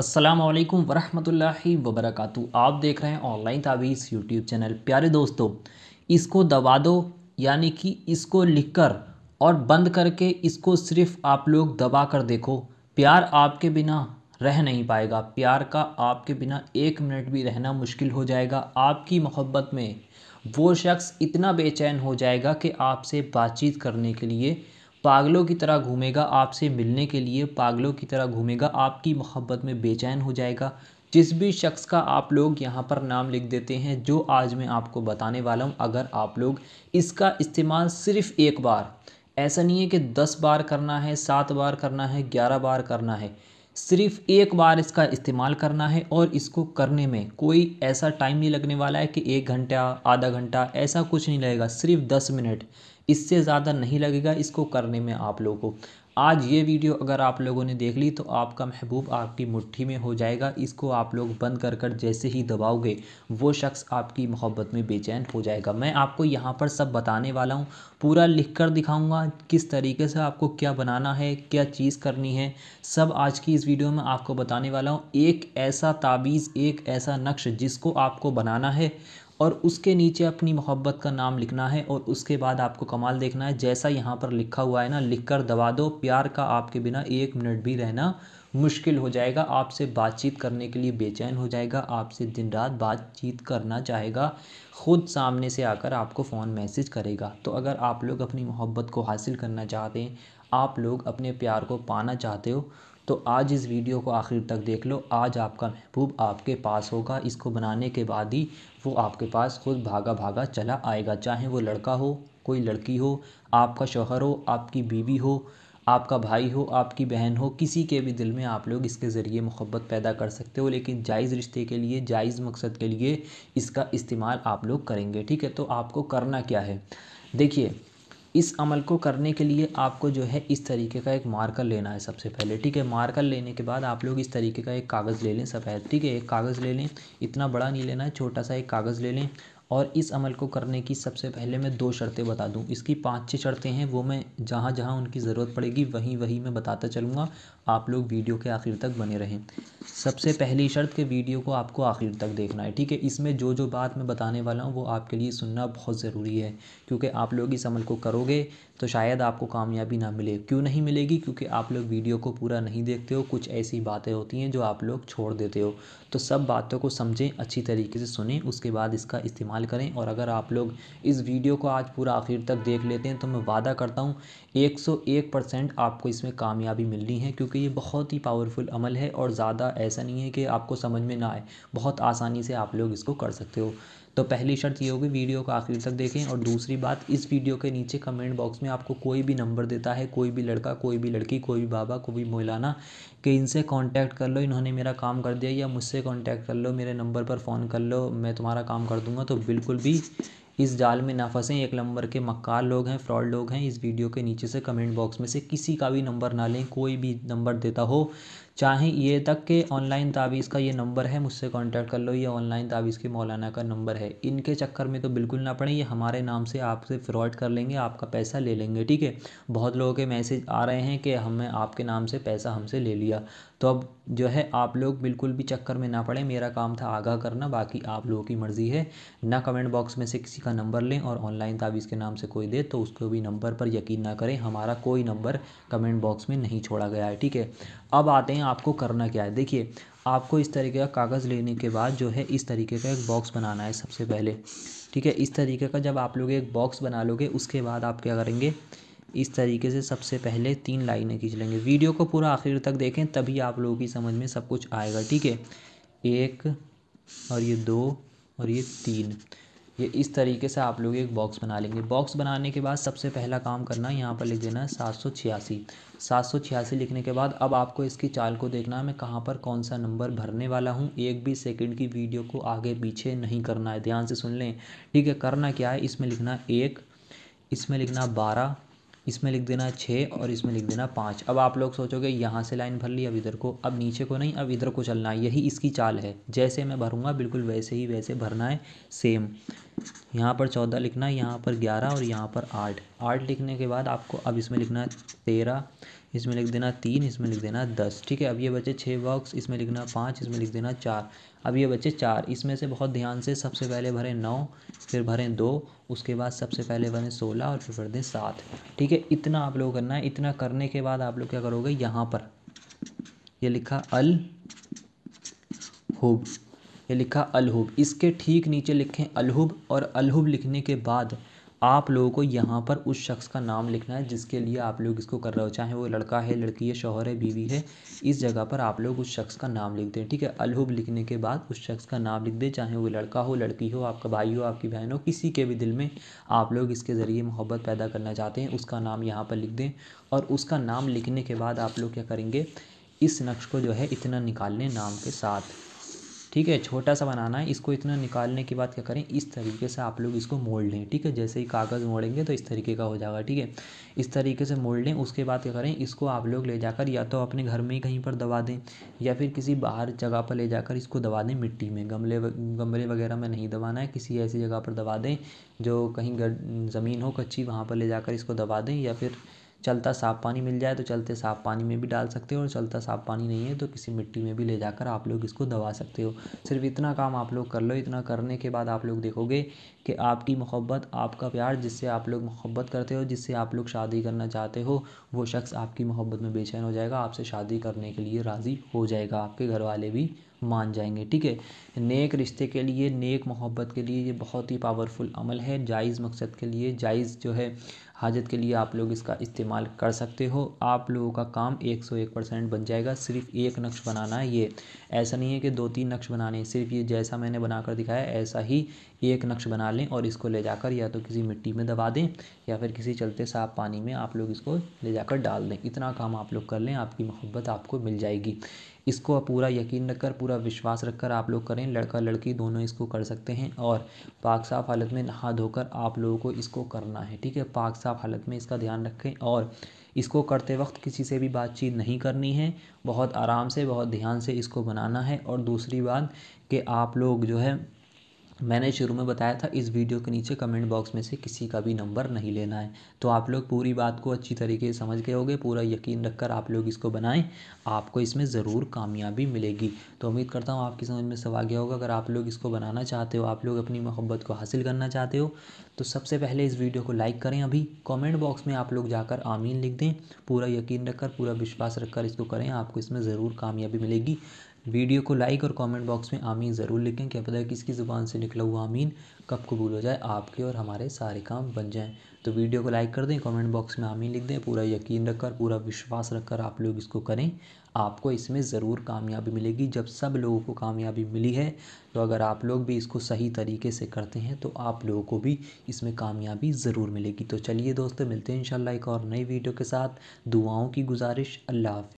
अस्सलाम वालेकुम वबरक आप देख रहे हैं ऑनलाइन ताबीज़ यूट्यूब चैनल प्यारे दोस्तों इसको दबा दो यानी कि इसको लिखकर और बंद करके इसको सिर्फ आप लोग दबा कर देखो प्यार आपके बिना रह नहीं पाएगा प्यार का आपके बिना एक मिनट भी रहना मुश्किल हो जाएगा आपकी मोहब्बत में वो शख्स इतना बेचैन हो जाएगा कि आपसे बातचीत करने के लिए पागलों की तरह घूमेगा आपसे मिलने के लिए पागलों की तरह घूमेगा आपकी मोहब्बत में बेचैन हो जाएगा जिस भी शख्स का आप लोग यहाँ पर नाम लिख देते हैं जो आज मैं आपको बताने वाला हूँ अगर आप लोग इसका इस्तेमाल सिर्फ़ एक बार ऐसा नहीं है कि दस बार करना है सात बार करना है ग्यारह बार करना है सिर्फ एक बार इसका इस्तेमाल करना है और इसको करने में कोई ऐसा टाइम नहीं लगने वाला है कि एक घंटा आधा घंटा ऐसा कुछ नहीं लगेगा सिर्फ दस मिनट इससे ज़्यादा नहीं लगेगा इसको करने में आप लोगों को आज ये वीडियो अगर आप लोगों ने देख ली तो आपका महबूब आपकी मुट्ठी में हो जाएगा इसको आप लोग बंद कर कर जैसे ही दबाओगे वो शख्स आपकी मोहब्बत में बेचैन हो जाएगा मैं आपको यहाँ पर सब बताने वाला हूँ पूरा लिख कर दिखाऊँगा किस तरीके से आपको क्या बनाना है क्या चीज़ करनी है सब आज की इस वीडियो में आपको बताने वाला हूँ एक ऐसा ताबीज़ एक ऐसा नक्श जिसको आपको बनाना है और उसके नीचे अपनी मोहब्बत का नाम लिखना है और उसके बाद आपको कमाल देखना है जैसा यहाँ पर लिखा हुआ है ना लिख कर दबा दो प्यार का आपके बिना एक मिनट भी रहना मुश्किल हो जाएगा आपसे बातचीत करने के लिए बेचैन हो जाएगा आपसे दिन रात बातचीत करना चाहेगा ख़ुद सामने से आकर आपको फ़ोन मैसेज करेगा तो अगर आप लोग अपनी मोहब्बत को हासिल करना चाहते हैं आप लोग अपने प्यार को पाना चाहते हो तो आज इस वीडियो को आखिर तक देख लो आज आपका महबूब आपके पास होगा इसको बनाने के बाद ही वो आपके पास खुद भागा भागा चला आएगा चाहे वो लड़का हो कोई लड़की हो आपका शोहर हो आपकी बीवी हो आपका भाई हो आपकी बहन हो किसी के भी दिल में आप लोग इसके ज़रिए मोहब्बत पैदा कर सकते हो लेकिन जायज़ रिश्ते के लिए जायज़ मकसद के लिए इसका इस्तेमाल आप लोग करेंगे ठीक है तो आपको करना क्या है देखिए इस अमल को करने के लिए आपको जो है इस तरीके का एक मार्कर लेना है सबसे पहले ठीक है मार्कर लेने के बाद आप लोग इस तरीके का एक कागज़ ले लें सफ़ेद ठीक है एक कागज़ ले लें इतना बड़ा नहीं लेना है छोटा सा एक कागज़ ले लें और इस अमल को करने की सबसे पहले मैं दो शर्तें बता दूं इसकी पांच छः शर्तें हैं वो मैं जहाँ जहाँ उनकी ज़रूरत पड़ेगी वहीं वहीं मैं बताता चलूँगा आप लोग वीडियो के आखिर तक बने रहें सबसे पहली शर्त के वीडियो को आपको आखिर तक देखना है ठीक है इसमें जो जो बात मैं बताने वाला हूँ वो आपके लिए सुनना बहुत ज़रूरी है क्योंकि आप लोग इस अमल को करोगे तो शायद आपको कामयाबी ना मिले क्यों नहीं मिलेगी क्योंकि आप लोग वीडियो को पूरा नहीं देखते हो कुछ ऐसी बातें होती हैं जो आप लोग छोड़ देते हो तो सब बातों को समझें अच्छी तरीके से सुने उसके बाद इसका इस्तेमाल करें और अगर आप लोग इस वीडियो को आज पूरा आखिर तक देख लेते हैं तो मैं वादा करता हूँ एक सौ एक परसेंट आपको इसमें कामयाबी मिलनी है क्योंकि क्योंकि ये बहुत ही पावरफुल अमल है और ज़्यादा ऐसा नहीं है कि आपको समझ में ना आए बहुत आसानी से आप लोग इसको कर सकते हो तो पहली शर्त ये होगी वीडियो को आखिर तक देखें और दूसरी बात इस वीडियो के नीचे कमेंट बॉक्स में आपको कोई भी नंबर देता है कोई भी लड़का कोई भी लड़की कोई भी बाबा कोई भी मौलाना कि इनसे कांटेक्ट कर लो इन्होंने मेरा काम कर दिया या मुझसे कांटेक्ट कर लो मेरे नंबर पर फ़ोन कर लो मैं तुम्हारा काम कर दूँगा तो बिल्कुल भी इस जाल में ना फंसें एक नंबर के मक्कार लोग हैं फ्रॉड लोग हैं इस वीडियो के नीचे से कमेंट बॉक्स में से किसी का भी नंबर ना लें कोई भी नंबर देता हो चाहे ये तक के ऑनलाइन ताबीज़ का ये नंबर है मुझसे कांटेक्ट कर लो ये ऑनलाइन ताबीज़ के मौलाना का नंबर है इनके चक्कर में तो बिल्कुल ना पड़े ये हमारे नाम से आपसे फ्रॉड कर लेंगे आपका पैसा ले लेंगे ठीक है बहुत लोगों के मैसेज आ रहे हैं कि हमें आपके नाम से पैसा हमसे ले लिया तो अब जो है आप लोग बिल्कुल भी चक्कर में ना पड़ें मेरा काम था आगाह करना बाकी आप लोगों की मर्ज़ी है ना कमेंट बॉक्स में से किसी का नंबर लें और ऑनलाइन ताबीज़ के नाम से कोई दे तो उसको भी नंबर पर यकीन ना करें हमारा कोई नंबर कमेंट बॉक्स में नहीं छोड़ा गया है ठीक है अब आते हैं आपको करना क्या है देखिए आपको इस तरीके का कागज़ लेने के बाद जो है इस तरीके का एक बॉक्स बनाना है सबसे पहले ठीक है इस तरीके का जब आप लोग एक बॉक्स बना लोगे उसके बाद आप क्या करेंगे इस तरीके से सबसे पहले तीन लाइनें खींच लेंगे वीडियो को पूरा आखिर तक देखें तभी आप लोगों की समझ में सब कुछ आएगा ठीक है एक और ये दो और ये तीन ये इस तरीके से आप लोग एक बॉक्स बना लेंगे बॉक्स बनाने के बाद सबसे पहला काम करना है यहाँ पर लिख देना है सात सौ छियासी सात सौ छियासी लिखने के बाद अब आपको इसकी चाल को देखना है मैं कहाँ पर कौन सा नंबर भरने वाला हूँ एक भी सेकंड की वीडियो को आगे पीछे नहीं करना है ध्यान से सुन लें ठीक है करना क्या है इसमें लिखना एक इसमें लिखना बारह इसमें लिख देना छः और इसमें लिख देना पाँच अब आप लोग सोचोगे यहाँ से लाइन भर ली अब इधर को अब नीचे को नहीं अब इधर को चलना है यही इसकी चाल है जैसे मैं भरूँगा बिल्कुल वैसे ही वैसे भरना है सेम यहाँ पर चौदह लिखना है यहाँ पर ग्यारह और यहाँ पर आठ आठ लिखने के बाद आपको अब इसमें लिखना है तेरह इसमें लिख देना तीन इसमें लिख देना दस ठीक है अब ये बचे छः बॉक्स इसमें लिखना पाँच इसमें लिख देना चार अब ये बचे चार इसमें से बहुत ध्यान से सबसे पहले भरें नौ फिर भरें दो उसके बाद सबसे पहले भरें सोलह और फिर भर दें सात ठीक है इतना आप लोग करना है इतना करने के बाद आप लोग क्या करोगे यहाँ पर ये लिखा अल हुब ये लिखा अलहुब इसके ठीक नीचे लिखें अलहुब और अलहुब लिखने के बाद आप लोगों को यहाँ पर उस शख्स का नाम लिखना है जिसके लिए आप लोग इसको कर रहे हो चाहे वो लड़का है लड़की है शोहर है बीवी है इस जगह पर आप लोग उस शख्स का नाम लिख दें ठीक है अलहुब लिखने के बाद उस शख्स का नाम लिख दें चाहे वो लड़का हो लड़की हो आपका भाई हो आपकी बहन हो किसी के भी दिल में आप लोग इसके ज़रिए मोहब्बत पैदा करना चाहते हैं उसका नाम यहाँ पर लिख दें और उसका नाम लिखने के बाद आप लोग क्या करेंगे इस नक्श को जो है इतना निकाल लें नाम के साथ ठीक है छोटा सा बनाना है इसको इतना निकालने के बाद क्या करें इस तरीके से आप लोग इसको मोड़ लें ठीक है जैसे ही कागज़ मोड़ेंगे तो इस तरीके का हो जाएगा ठीक है इस तरीके से मोड़ लें उसके बाद क्या करें इसको आप लोग ले जाकर या तो अपने घर में ही कहीं पर दबा दें या फिर किसी बाहर जगह पर ले जाकर इसको दबा दें मिट्टी में गमले गमले वगैरह में नहीं दबाना है किसी ऐसी जगह पर दबा दें जो कहीं ज़मीन हो कच्ची वहाँ पर ले जाकर इसको दबा दें या फिर चलता साफ पानी मिल जाए तो चलते साफ पानी में भी डाल सकते हो और चलता साफ पानी नहीं है तो किसी मिट्टी में भी ले जाकर आप लोग इसको दबा सकते हो सिर्फ इतना काम आप लोग कर लो इतना करने के बाद आप लोग देखोगे कि आपकी मोहब्बत आपका प्यार जिससे आप लोग मोहब्बत करते हो जिससे आप लोग शादी करना चाहते हो वो शख्स आपकी मोहब्बत में बेचैन हो जाएगा आपसे शादी करने के लिए राज़ी हो जाएगा आपके घर वाले भी मान जाएंगे ठीक है नेक रिश्ते के लिए नेक मोहब्बत के लिए ये बहुत ही पावरफुल अमल है जायज़ मकसद के लिए जायज़ जो है हाजत के लिए आप लोग इसका इस्तेमाल कर सकते हो आप लोगों का काम एक सौ एक परसेंट बन जाएगा सिर्फ एक नक्श बनाना है ये ऐसा नहीं है कि दो तीन नक्श बनाने सिर्फ ये जैसा मैंने बनाकर दिखाया ऐसा ही ये एक नक्श बना लें और इसको ले जाकर या तो किसी मिट्टी में दबा दें या फिर किसी चलते साफ पानी में आप लोग इसको ले जाकर डाल दें इतना काम आप लोग कर लें आपकी मोहब्बत आपको मिल जाएगी इसको पूरा यकीन रखकर पूरा विश्वास रखकर आप लोग करें लड़का लड़की दोनों इसको कर सकते हैं और पाक साफ़ हालत में नहा धोकर आप लोगों को इसको करना है ठीक है पाक साफ़ हालत में इसका ध्यान रखें और इसको करते वक्त किसी से भी बातचीत नहीं करनी है बहुत आराम से बहुत ध्यान से इसको बनाना है और दूसरी बात कि आप लोग जो है मैंने शुरू में बताया था इस वीडियो के नीचे कमेंट बॉक्स में से किसी का भी नंबर नहीं लेना है तो आप लोग पूरी बात को अच्छी तरीके से समझ गए होगे पूरा यकीन रखकर आप लोग इसको बनाएं आपको इसमें ज़रूर कामयाबी मिलेगी तो उम्मीद करता हूँ आपकी समझ में सब आ गया होगा अगर आप लोग इसको बनाना चाहते हो आप लोग अपनी मोहब्बत को हासिल करना चाहते हो तो सबसे पहले इस वीडियो को लाइक करें अभी कॉमेंट बॉक्स में आप लोग जाकर आमीन लिख दें पूरा यकीन रखकर पूरा विश्वास रखकर इसको करें आपको इसमें ज़रूर कामयाबी मिलेगी वीडियो को लाइक और कमेंट बॉक्स में आमीन ज़रूर लिखें क्या पता है किसकी ज़ुबान से निकला हुआ आमीन कब कबूल हो जाए आपके और हमारे सारे काम बन जाएं तो वीडियो को लाइक कर दें कमेंट बॉक्स में आमीन लिख दें पूरा यकीन रखकर पूरा विश्वास रखकर आप लोग इसको करें आपको इसमें ज़रूर कामयाबी मिलेगी जब सब लोगों को कामयाबी मिली है तो अगर आप लोग भी इसको सही तरीके से करते हैं तो आप लोगों को भी इसमें कामयाबी ज़रूर मिलेगी तो चलिए दोस्तों मिलते हैं इंशाल्लाह एक और नई वीडियो के साथ दुआओं की गुजारिश अल्लाह